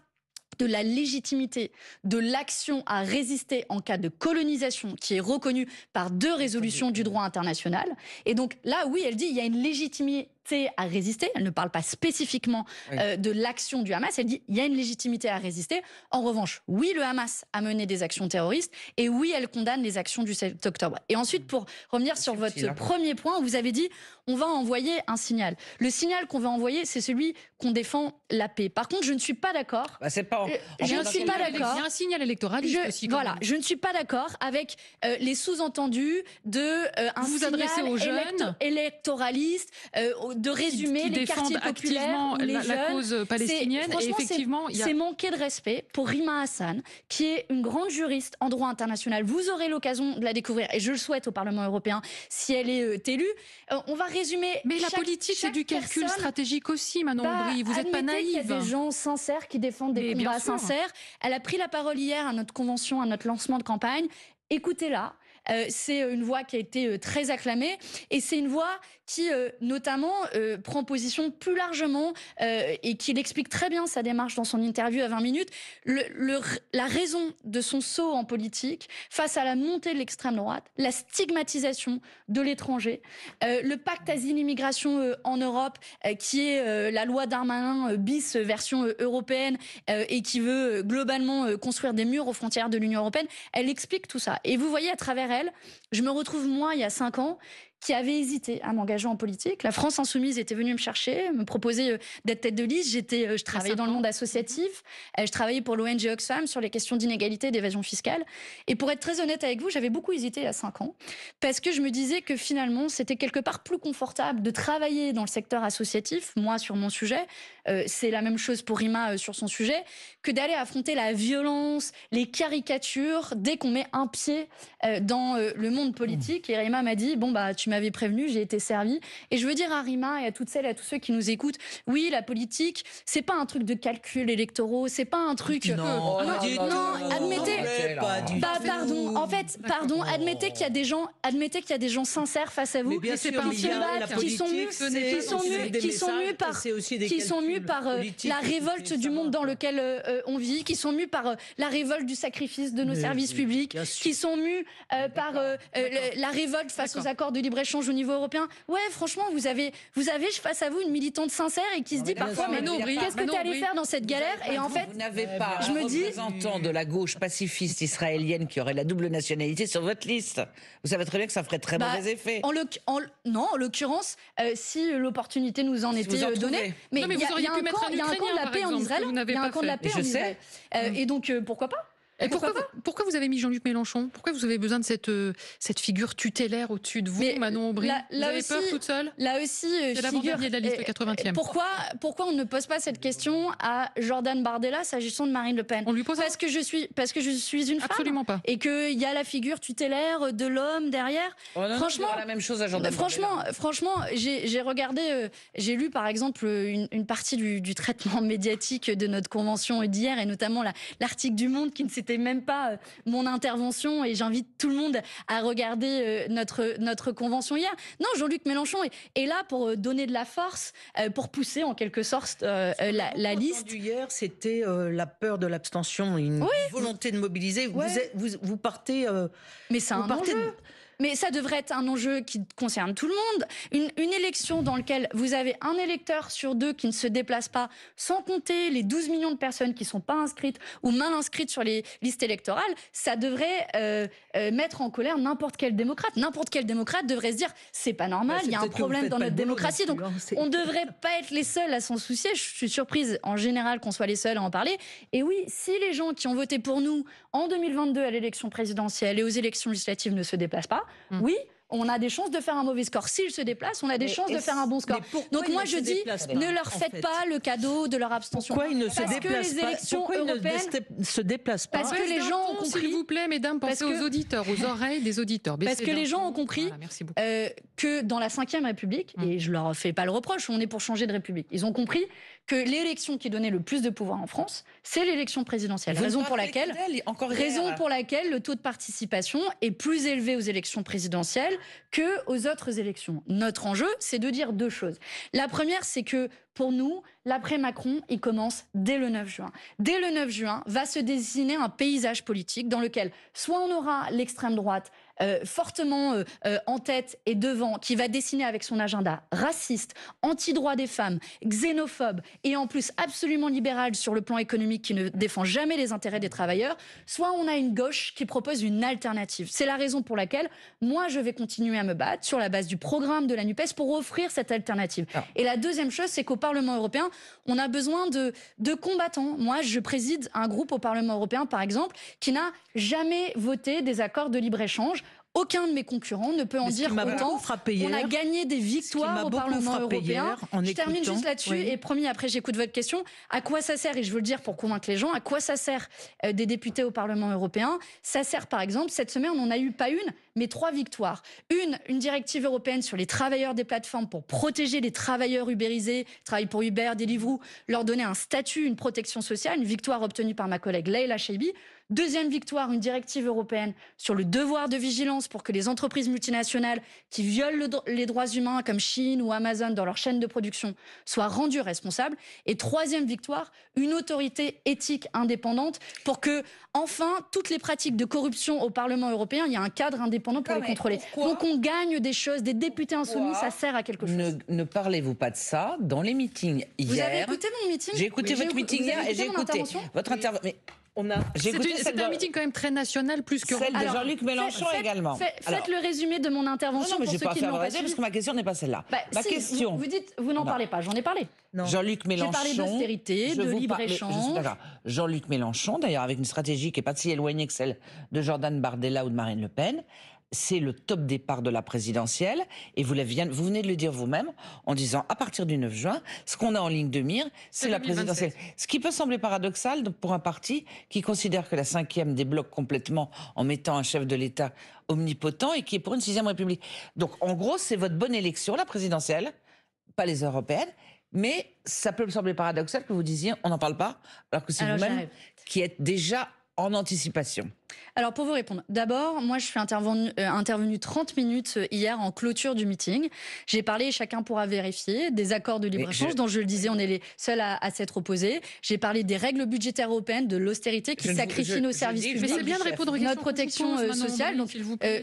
de la légitimité de l'action à résister en cas de colonisation qui est reconnue par deux résolutions du droit international. Et donc là, oui, elle dit il y a une légitimité à résister. Elle ne parle pas spécifiquement euh, de l'action du Hamas. Elle dit il y a une légitimité à résister. En revanche, oui, le Hamas a mené des actions terroristes et oui, elle condamne les actions du 7 octobre. Et ensuite, mm. pour revenir sur votre hein. premier point, vous avez dit on va envoyer un signal. Le signal qu'on va envoyer, c'est celui qu'on défend la paix. Par contre, je ne suis pas d'accord. Bah, c'est pas. Euh, je ne suis pas d'accord. Il y a un signal électoral. je, Voilà, je ne suis pas d'accord avec euh, les sous-entendus de un vous signal vous adressez aux jeunes électoraliste de résumer qui, les quartiers populaires, la, cause palestinienne. effectivement, c'est manqué manquer de respect pour Rima Hassan, qui est une grande juriste en droit international. Vous aurez l'occasion de la découvrir, et je le souhaite au Parlement européen, si elle est euh, élue. Euh, on va résumer. Mais la politique, c'est du calcul stratégique aussi, Manon Aubry. Vous n'êtes pas naïve. Il y a des gens sincères qui défendent des combats sincères. Elle a pris la parole hier à notre convention, à notre lancement de campagne. Écoutez-la, euh, c'est euh, une voix qui a été euh, très acclamée et c'est une voix qui, notamment, prend position plus largement et qui l'explique très bien sa démarche dans son interview à 20 minutes. la raison de son saut en politique face à la montée de l'extrême droite, la stigmatisation de l'étranger, le pacte asile-immigration en Europe qui est la loi Darmanin bis version européenne et qui veut globalement construire des murs aux frontières de l'Union européenne, elle explique tout ça. Et vous voyez à travers je me retrouve, moi, il y a cinq ans, qui avait hésité à m'engager en politique. La France Insoumise était venue me chercher, me proposer euh, d'être tête de liste. J'étais, euh, je ah, travaillais dans le monde associatif. Euh, je travaillais pour l'ONG Oxfam sur les questions d'inégalité et d'évasion fiscale. Et pour être très honnête avec vous, j'avais beaucoup hésité il y a cinq ans parce que je me disais que finalement, c'était quelque part plus confortable de travailler dans le secteur associatif, moi sur mon sujet, euh, c'est la même chose pour Rima euh, sur son sujet, que d'aller affronter la violence, les caricatures, dès qu'on met un pied euh, dans le monde politique. Et Rima m'a dit, bon, bah, tu m'avais prévenu, j'ai été servie. Et je veux dire à Rima et à toutes celles et à tous ceux qui nous écoutent, oui, la politique, c'est pas un truc de calcul électoraux, c'est pas un truc... Non, non, non, non admettez... Bah, pardon, en fait, pardon, admettez qu'il y a des gens, admettez qu'il y a des gens sincères face à vous, qui sont nus, qui sont nus par... Qui sont nus par euh, la révolte du monde dans lequel euh, euh, on vit, qui sont mûs par la révolte du sacrifice de nos services publics, qui sont mûs par la révolte face aux accords de libre-échange au niveau européen. Ouais, franchement, vous avez, vous avez face à vous une militante sincère et qui se dit parfois, mais qu'est-ce que tu allais faire dans cette galère Et en fait, vous n'avez pas je représentant de la gauche pacifiste israélienne qui aurait la double nationalité sur votre liste. Vous savez très bien que ça ferait très bah, mauvais effet. En non, en l'occurrence, si l'opportunité nous en était donnée, mais, il y a un camp de la paix en Israël. Il y a un camp de la paix en Israël. Euh, mm. Et donc, euh, pourquoi pas et pourquoi, pourquoi, vous, avez mis Jean-Luc Mélenchon Pourquoi vous avez besoin de cette, euh, cette figure tutélaire au-dessus de vous, Manon Aubry là, Vous avez aussi, peur toute seule Là aussi, de euh, la liste 80e. Pourquoi, pourquoi on ne pose pas cette question à Jordan Bardella s'agissant de Marine Le Pen On lui parce que je suis Parce que je suis une Absolument femme. Pas. Et qu'il y a la figure tutélaire de l'homme derrière. Oh franchement, la même chose à Jordan franchement, Franchement, j'ai regardé, euh, j'ai lu par exemple une, partie du, traitement médiatique de notre convention d'hier et notamment l'article du Monde qui ne s'était même pas euh, mon intervention et j'invite tout le monde à regarder euh, notre, notre convention hier. Non, Jean-Luc Mélenchon est, là pour euh, donner de la force, pour pousser en quelque sorte la, la liste. Hier, c'était la peur de l'abstention, une volonté de mobiliser. Vous, partez. Mais c'est un mais ça devrait être un enjeu qui concerne tout le monde. Une, élection dans laquelle vous avez un électeur sur deux qui ne se déplace pas, sans compter les 12 millions de personnes qui ne sont pas inscrites ou mal inscrites sur les listes électorales, ça devrait euh, euh, mettre en colère n'importe quel démocrate. N'importe quel démocrate devrait se dire c'est pas normal, bah, il y a un problème dans notre démocratie. Donc on ne devrait pas être les seuls à s'en soucier. Je suis surprise en général qu'on soit les seuls à en parler. Et oui, si les gens qui ont voté pour nous en 2022 à l'élection présidentielle et aux élections législatives ne se déplace pas, hmm. oui, on a des chances de faire un mauvais score. S'ils se déplacent, on a des chances de faire un bon score. Donc moi je dis, ne leur faites pas le cadeau de leur abstention. Pourquoi ils ne se parce que les élections européennes, se déplacent pas Parce que les gens ont compris. S'il vous plaît, mesdames, pensez aux auditeurs, aux oreilles des auditeurs. parce que les gens ont compris euh, que dans la Ve République, hmm. et je leur fais pas le reproche, on est pour changer de République. Ils ont compris que l'élection qui donnait le plus de pouvoir en France, c'est l'élection présidentielle. raison pour laquelle, raison pour laquelle le taux de participation est plus élevé aux élections présidentielles que aux autres élections. Notre enjeu, c'est de dire deux choses. La première, c'est que pour nous, l'après Macron, il commence dès le 9 juin. Dès le 9 juin, va se dessiner un paysage politique dans lequel soit on aura l'extrême droite, euh, fortement euh, euh, en tête et devant, qui va dessiner avec son agenda raciste, anti-droit des femmes, xénophobe et en plus absolument libéral sur le plan économique qui ne défend jamais les intérêts des travailleurs, soit on a une gauche qui propose une alternative. C'est la raison pour laquelle moi je vais continuer à me battre sur la base du programme de la NUPES pour offrir cette alternative. Et la deuxième chose, c'est qu'au Parlement européen, on a besoin de, de combattants. Moi, je préside un groupe au Parlement européen, par exemple, qui n'a jamais voté des accords de libre-échange. Aucun de mes concurrents ne peut en dire autant. on a gagné des victoires au Parlement européen. je termine juste là-dessus et promis, après j'écoute votre question. À quoi ça sert, et je veux le dire pour convaincre les gens, à quoi ça sert euh, des députés au Parlement européen Ça sert par exemple, cette semaine, on n'en a eu pas une, mais trois victoires. Une, une directive européenne sur les travailleurs des plateformes pour protéger les travailleurs ubérisés, travail pour Uber, Deliveroo, leur donner un statut, une protection sociale, une victoire obtenue par ma collègue Leila Sheibi. Deuxième victoire, une directive européenne sur le devoir de vigilance pour que les entreprises multinationales qui violent les droits humains, comme Chine ou Amazon, dans leur chaîne de production, soient rendues responsables. Et troisième victoire, une autorité éthique indépendante pour que, enfin, toutes les pratiques de corruption au Parlement européen, il y a un cadre indépendant pour les contrôler. Donc on gagne des choses, des députés insoumis, ça sert à quelque chose. Ne, parlez-vous pas de ça dans les meetings hier Vous avez écouté mon meeting J'ai écouté votre meeting hier et j'ai écouté votre intervention a. C'est un meeting quand même très national, plus que celle de Jean-Luc Mélenchon également. faites le résumé de mon intervention mais pour ceux qui ne pas parce que ma question n'est pas celle-là. Bah, ma question. Vous, dites, vous n'en parlez pas. J'en ai parlé. Jean-Luc Mélenchon. J'ai parlé d'austérité, de libre échange. Jean-Luc Mélenchon, d'ailleurs, avec une stratégie qui n'est pas si éloignée que celle de Jordan Bardella ou de Marine Le Pen, c'est le top départ de la présidentielle. Et vous, venez de le dire vous-même en disant à partir du 9 juin, ce qu'on a en ligne de mire, c'est la présidentielle. Ce qui peut sembler paradoxal pour un parti qui considère que la cinquième débloque complètement en mettant un chef de l'État omnipotent et qui est pour une sixième république. Donc en gros, c'est votre bonne élection, la présidentielle, pas les européennes. Mais ça peut me sembler paradoxal que vous disiez on n'en parle pas, alors que c'est vous-même qui êtes déjà en anticipation. Alors pour vous répondre, d'abord, moi je suis intervenu, euh, intervenu 30 minutes euh, hier en clôture du meeting. J'ai parlé, chacun pourra vérifier, des accords de libre-échange dont je le disais, on est les seuls à, s'être opposés. J'ai parlé des règles budgétaires européennes, de l'austérité qui sacrifie nos services publics. bien de répondre Notre protection euh, sociale. Donc,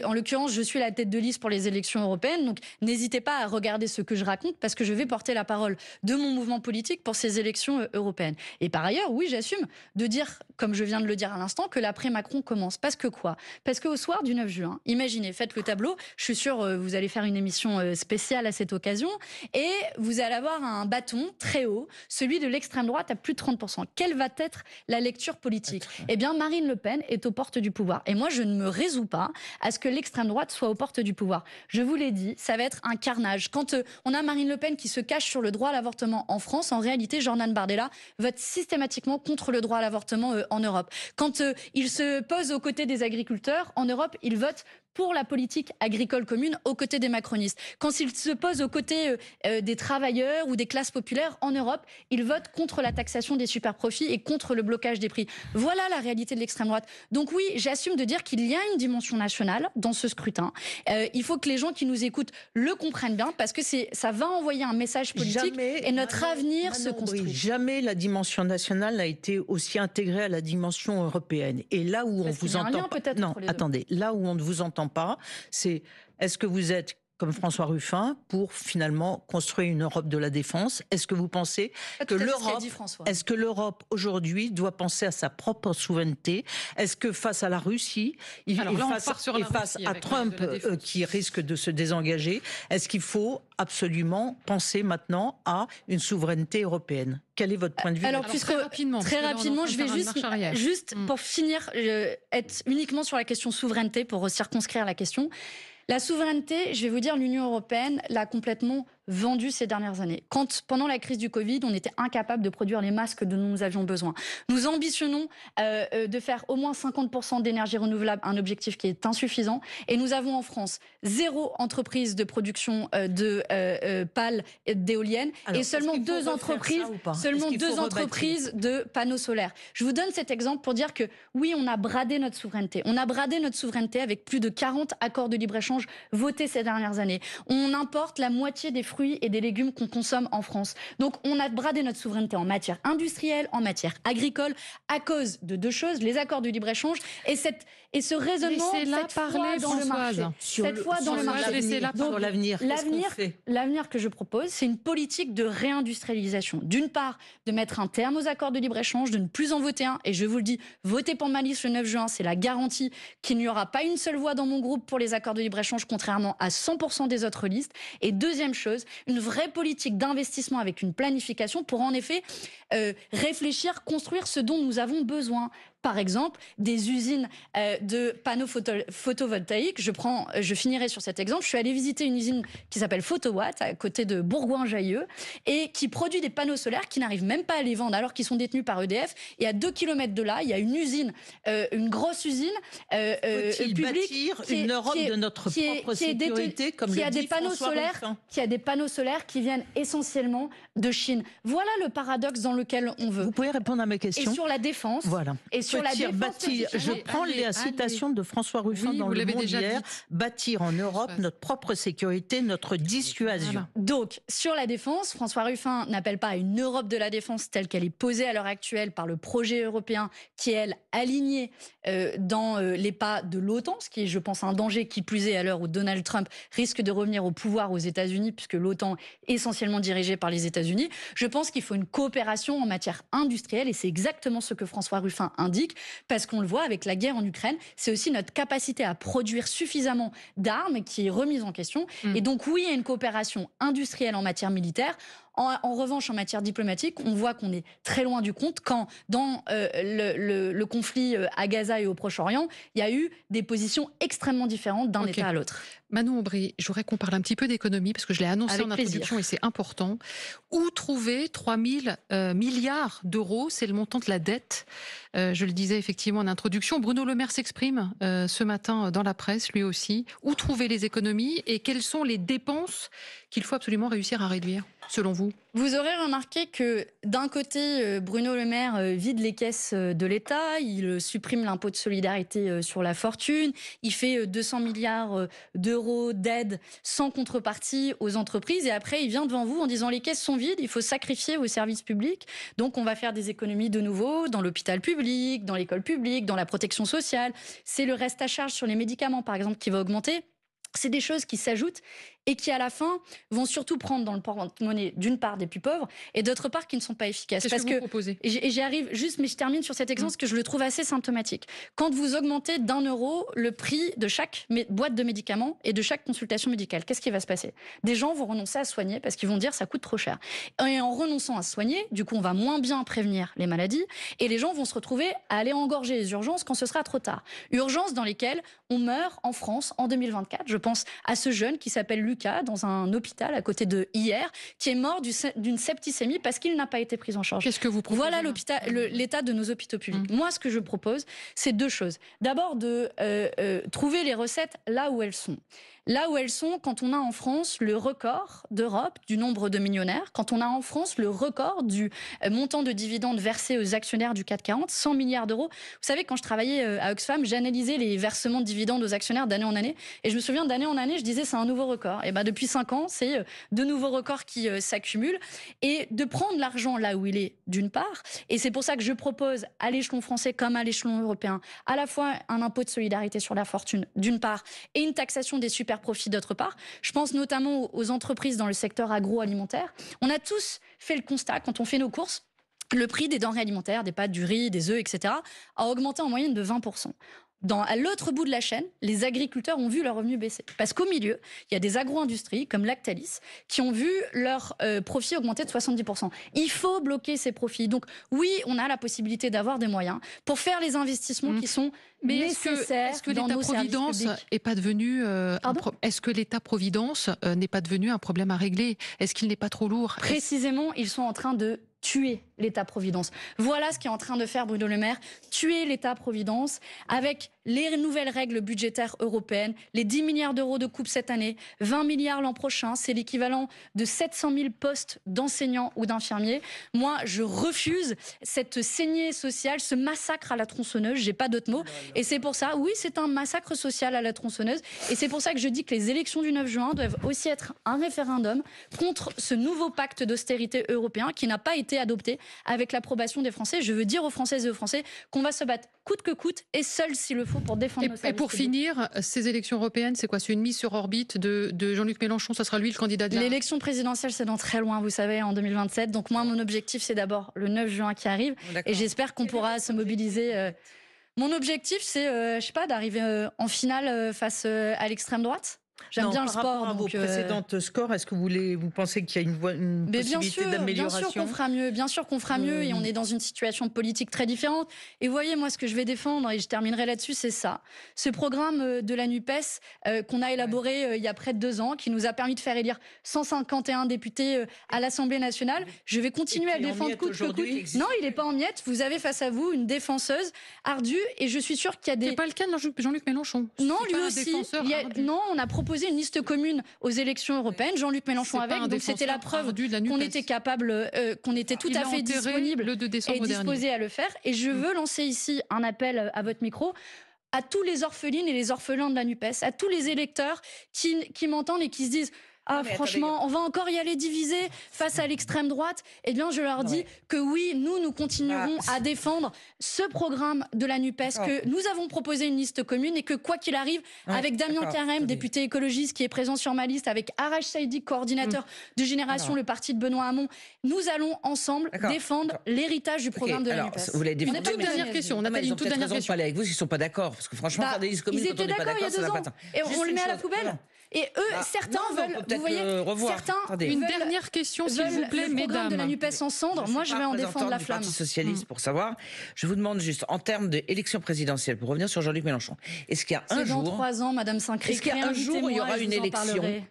en l'occurrence, je suis la tête de liste pour les élections européennes. Donc n'hésitez pas à regarder ce que je raconte parce que je vais porter la parole de mon mouvement politique pour ces élections européennes. Et par ailleurs, oui, j'assume de dire, comme je viens de le dire à l'instant, que l'après Macron parce que quoi Parce qu'au soir du 9 juin, imaginez, faites le tableau. Je suis sûr euh, vous allez faire une émission euh, spéciale à cette occasion. Et vous allez avoir un bâton très haut, celui de l'extrême droite à plus de 30%. Quelle va être la lecture politique Eh bien, Marine Le Pen est aux portes du pouvoir. Et moi, je ne me résous pas à ce que l'extrême droite soit aux portes du pouvoir. Je vous l'ai dit, ça va être un carnage. Quand euh, on a Marine Le Pen qui se cache sur le droit à l'avortement en France, en réalité, Jordan Bardella vote systématiquement contre le droit à l'avortement en Europe. Quand il se pose aux côtés des agriculteurs. En Europe, ils votent pour la politique agricole commune aux côtés des macronistes. Quand ils se posent aux côtés euh, euh, des travailleurs ou des classes populaires en Europe, ils votent contre la taxation des superprofits et contre le blocage des prix. Voilà la réalité de l'extrême droite. Donc oui, j'assume de dire qu'il y a une dimension nationale dans ce scrutin. Euh, il faut que les gens qui nous écoutent le comprennent bien parce que ça va envoyer un message politique et notre avenir se construit. jamais la dimension nationale n'a été aussi intégrée à la dimension européenne. Et là où on vous entend non, attendez, là où on ne vous entend pas, c'est est-ce que vous êtes comme François Ruffin, pour finalement construire une Europe de la défense Est-ce que vous pensez que l'Europe, est-ce que l'Europe aujourd'hui doit penser à sa propre souveraineté Est-ce que face à la Russie, il, et face à Trump euh, qui risque de se désengager, est-ce qu'il faut absolument penser maintenant à une souveraineté européenne Quel est votre point de vue Alors, très rapidement, je vais juste, juste mm. pour finir, euh, être uniquement sur la question souveraineté pour circonscrire la question. La souveraineté, je vais vous dire, l'Union européenne l'a complètement vendus ces dernières années. Quand, pendant la crise du Covid, on était incapable de produire les masques dont nous avions besoin. Nous ambitionnons euh, euh, de faire au moins 50% d'énergie renouvelable, un objectif qui est insuffisant. Et nous avons en France zéro entreprise de production euh, de euh, pales d'éoliennes et seulement deux entreprises, seulement deux entreprises de panneaux solaires. Je vous donne cet exemple pour dire que oui, on a bradé notre souveraineté. On a bradé notre souveraineté avec plus de 40 accords de libre-échange votés ces dernières années. On importe la moitié des fruits et des légumes qu'on consomme en France. Donc on a bradé notre souveraineté en matière industrielle, en matière agricole, à cause de deux choses, les accords de libre-échange et, cette, et ce raisonnement, cette fois parler, dans le marché. cette fois dans le marché. l'avenir. L'avenir, l'avenir que je propose, c'est une politique de réindustrialisation. D'une part, de mettre un terme aux accords de libre-échange, de ne plus en voter un. Et je vous le dis, voter pour ma liste le 9 juin, c'est la garantie qu'il n'y aura pas une seule voix dans mon groupe pour les accords de libre-échange, contrairement à 100% des autres listes. Et deuxième chose, une vraie politique d'investissement avec une planification pour en effet euh, réfléchir, construire ce dont nous avons besoin par exemple, des usines euh, de panneaux photovoltaïques. Je, prends, euh, je finirai sur cet exemple. Je suis allée visiter une usine qui s'appelle Photowatt, à côté de Bourgoin-Jailleux, et qui produit des panneaux solaires qui n'arrivent même pas à les vendre, alors qu'ils sont détenus par EDF. Et à deux kilomètres de là, il y a une usine, euh, une grosse usine euh, publique. qui est, une Europe de notre propre sécurité, comme qui a des panneaux solaires, Qui a des panneaux solaires qui viennent essentiellement de Chine. Voilà le paradoxe dans lequel on veut. Vous pouvez répondre à mes questions. Et sur la défense. Voilà. Et je prends les citations de François Ruffin dans Le Monde hier. Bâtir en Europe notre propre sécurité, notre dissuasion. Donc, sur la défense, François Ruffin n'appelle pas à une Europe de la défense telle qu'elle est posée à l'heure actuelle par le projet européen qui est, elle, alignée euh, dans euh, les pas de l'OTAN, ce qui est, je pense, un danger qui plus est à l'heure où Donald Trump risque de revenir au pouvoir aux États-Unis, puisque l'OTAN est essentiellement dirigée par les États-Unis. Je pense qu'il faut une coopération en matière industrielle, et c'est exactement ce que François Ruffin indique parce qu'on le voit avec la guerre en Ukraine, c'est aussi notre capacité à produire suffisamment d'armes qui est remise en question. Mm. Et donc oui, il y a une coopération industrielle en matière militaire. En, revanche, en matière diplomatique, on voit qu'on est très loin du compte quand, dans euh, le, conflit euh, à Gaza et au Proche-Orient, il y a eu des positions extrêmement différentes d'un État à l'autre. Manon Aubry, je voudrais qu'on parle un petit peu d'économie, parce que je l'ai annoncé en introduction et c'est important. Où trouver 3 000 euh, milliards d'euros C'est le montant de la dette. je le disais effectivement en introduction. Bruno Le Maire s'exprime ce matin dans la presse, lui aussi. Où trouver les économies et quelles sont les dépenses qu'il faut absolument réussir à réduire, selon vous Vous aurez remarqué que d'un côté, euh, Bruno Le Maire euh, vide les caisses euh, de l'État, il supprime l'impôt de solidarité sur la fortune, il fait 200 milliards d'euros d'aide sans contrepartie aux entreprises, et après il vient devant vous en disant les caisses sont vides, il faut sacrifier vos services publics, donc on va faire des économies de nouveau dans l'hôpital public, dans l'école publique, dans la protection sociale. C'est le reste à charge sur les médicaments, par exemple, qui va augmenter c'est des choses qui s'ajoutent et qui, à la fin, vont surtout prendre dans le porte-monnaie, d'une part, des plus pauvres et d'autre part, qui ne sont pas efficaces. ce que, vous Et j'y arrive juste, mais je termine sur cet exemple, mm. que je le trouve assez symptomatique. Quand vous augmentez d'un euro le prix de chaque boîte de médicaments et de chaque consultation médicale, qu'est-ce qui va se passer Des gens vont renoncer à soigner parce qu'ils vont dire ça coûte trop cher. Et en renonçant à soigner, du coup, on va moins bien prévenir les maladies et les gens vont se retrouver à aller engorger les urgences quand ce sera trop tard. Urgences dans lesquelles on meurt en France en 2024, je je pense à ce jeune qui s'appelle Lucas, dans un hôpital à côté de hier, qui est mort d'une septicémie parce qu'il n'a pas été pris en charge. Qu'est-ce que vous proposez Voilà mmh. l'état de nos hôpitaux publics. Mmh. Moi, ce que je propose, c'est deux choses. D'abord, de euh, euh, trouver les recettes là où elles sont là où elles sont quand on a en France le record d'Europe du nombre de millionnaires, quand on a en France le record du euh, montant de dividendes versés aux actionnaires du 440, 40, 100 milliards d'euros. Vous savez, quand je travaillais euh, à Oxfam, j'analysais les versements de dividendes aux actionnaires d'année en année, et je me souviens d'année en année, je disais c'est un nouveau record. Et ben depuis 5 ans, c'est euh, de nouveaux records qui s'accumulent, et de prendre l'argent là où il est, d'une part, et c'est pour ça que je propose à l'échelon français comme à l'échelon européen, à la fois un impôt de solidarité sur la fortune, d'une part, et une taxation des super profit d'autre part. Je pense notamment aux entreprises dans le secteur agroalimentaire. On a tous fait le constat quand on fait nos courses. Le prix des denrées alimentaires, des pâtes, du riz, des œufs, etc., a augmenté en moyenne de 20%. Dans, à l'autre bout de la chaîne, les agriculteurs ont vu leurs revenus baisser. Parce qu'au milieu, il y a des agro-industries comme Lactalis qui ont vu leur euh, profit profits augmenter de 70%. Il faut bloquer ces profits. Donc oui, on a la possibilité d'avoir des moyens pour faire les investissements mmh. qui sont mais Est-ce que, l'État-providence n'est pas devenu euh, euh, n'est pas devenu un problème à régler Est-ce qu'il n'est pas trop lourd Précisément, ils sont en train de tuer l'État-providence. Voilà ce qu'est en train de faire Bruno Le Maire, tuer l'État-providence avec les nouvelles règles budgétaires européennes, les 10 milliards d'euros de coupe cette année, 20 milliards l'an prochain, c'est l'équivalent de 700 000 postes d'enseignants ou d'infirmiers. Moi, je refuse cette saignée sociale, ce massacre à la tronçonneuse, j'ai pas d'autre mot. Et c'est pour ça, oui, c'est un massacre social à la tronçonneuse. Et c'est pour ça que je dis que les élections du 9 juin doivent aussi être un référendum contre ce nouveau pacte d'austérité européen qui n'a pas été adopté avec l'approbation des Français. Je veux dire aux Françaises et aux Français qu'on va se battre coûte que coûte et seul si le pour défendre et, pour finir, ces élections européennes, c'est quoi C'est une mise sur orbite de, Jean-Luc Mélenchon Ça sera lui le candidat L'élection présidentielle, c'est dans très loin, vous savez, en 2027. Donc moi, mon objectif, c'est d'abord le 9 juin qui arrive. Oh, et j'espère qu'on pourra se mobiliser. Euh, mon objectif, c'est, euh, je sais pas, d'arriver euh, en finale face à l'extrême droite. J'aime bien le sport. Rapport à vos euh, précédentes scores, est-ce que vous, voulez, vous pensez qu'il y a une, voie, Mais possibilité bien sûr, d'amélioration Bien sûr qu'on fera mieux, bien sûr qu'on fera mieux, et on hmm. est dans une situation politique très différente. Et voyez, moi, ce que je vais défendre, et je terminerai là-dessus, c'est ça. Ce programme euh, de la NUPES euh, qu'on a élaboré il y a près de deux ans, qui nous a permis de faire élire 151 députés à l'Assemblée nationale, je vais continuer à le défendre coûte que coûte. Non, il n'est pas en miettes. Vous avez face à vous une défenseuse ardue, et je suis sûre qu'il y a des... C'est pas le cas de Jean-Luc Mélenchon. Non, lui aussi. Non, on a proposé proposé une liste commune aux élections européennes, Jean-Luc Mélenchon avec, donc c'était la preuve qu'on était capable, euh, qu'on était tout à fait disponible et disposé à le faire. Et je mm. veux lancer ici un appel euh, à votre micro à tous les orphelines et les orphelins de la NUPES, à tous les électeurs qui m'entendent et qui se disent ah franchement, on va encore y aller diviser face à l'extrême droite, eh bien je leur dis que oui, nous, nous continuerons bah, à défendre ce programme de la NUPES, que nous avons proposé une liste commune et que quoi qu'il arrive, avec Damien Carême, député écologiste qui est présent sur ma liste, avec Arash Saïdi, coordinateur mmh. de Génération, le parti de Benoît Hamon, nous allons ensemble défendre l'héritage du programme de la NUPES. Vous voulez défendre une toute dernière question. On a pas une toute dernière question. avec vous s'ils sont pas d'accord, parce que franchement, faire des listes communes, ils étaient d'accord il y a deux ans. Et on le met à la poubelle. Et eux, bah, certains veulent. Vous voyez, euh, certains. Une dernière question, s'il vous plaît, le mesdames. de la Nupes en cendres. Moi, je vais en défendre la du flamme. Parti socialiste, mm. pour savoir. Je vous demande juste, en termes d'élection présidentielle, pour revenir sur Jean-Luc Mélenchon, est-ce qu'il y a un jour. Dans trois ans, Madame Saint-Cricq. Est-ce qu'il y a un jour où il y aura une élection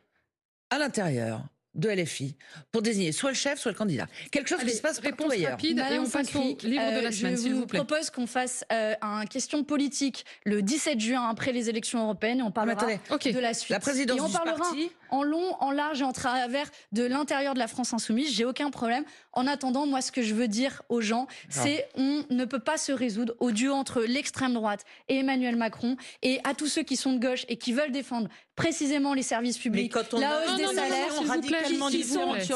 à l'intérieur de LFI pour désigner soit le chef, soit le candidat. Quelque chose qui se passe répond d'ailleurs et on passe au de euh, la semaine, s'il vous plaît. Je vous propose qu'on fasse euh, un question politique le 17 juin après les élections européennes et on parlera de la suite. La présidence du parti en long, en large et en travers de l'intérieur de la France insoumise. J'ai aucun problème. En attendant, moi, ce que je veux dire aux gens, ah. c'est on ne peut pas se résoudre au duo entre l'extrême droite et Emmanuel Macron et à tous ceux qui sont de gauche et qui veulent défendre précisément les services publics, la hausse des salaires,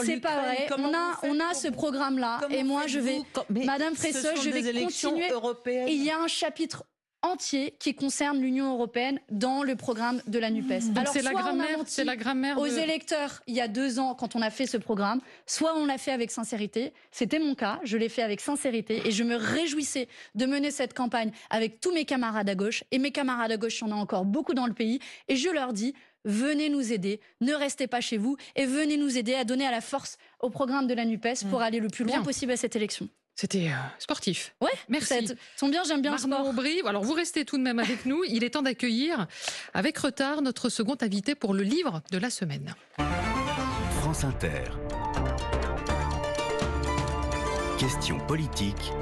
C'est pas On a, on a ce programme-là et moi je vais, Madame Fresseux, je vais continuer. il y a un chapitre entier qui concerne l'Union européenne dans le programme de la NUPES. Alors, c'est la grammaire, c'est la Aux électeurs, il y a deux ans, quand on a fait ce programme, soit on l'a fait avec sincérité, c'était mon cas, je l'ai fait avec sincérité et je me réjouissais de mener cette campagne avec tous mes camarades à gauche. Et mes camarades à gauche, il y en a encore beaucoup dans le pays. Et je leur dis, venez nous aider, ne restez pas chez vous et venez nous aider à donner à la force au programme de la NUPES pour mmh. aller le plus loin possible à cette élection. C'était euh, sportif. Ouais, merci. Son bien, j'aime bien le sport. Alors vous restez tout de même avec nous. Il est temps d'accueillir, avec retard, notre second invité pour le livre de la semaine. France Inter. Question politique.